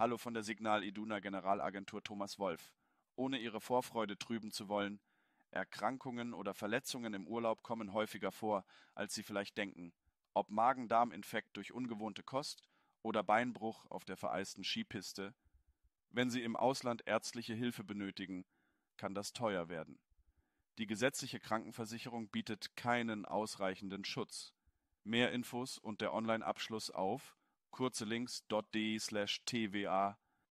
Hallo von der Signal Iduna Generalagentur Thomas Wolf. Ohne Ihre Vorfreude trüben zu wollen, Erkrankungen oder Verletzungen im Urlaub kommen häufiger vor, als Sie vielleicht denken. Ob Magen-Darm-Infekt durch ungewohnte Kost oder Beinbruch auf der vereisten Skipiste. Wenn Sie im Ausland ärztliche Hilfe benötigen, kann das teuer werden. Die gesetzliche Krankenversicherung bietet keinen ausreichenden Schutz. Mehr Infos und der Online-Abschluss auf kurze Links.de slash twa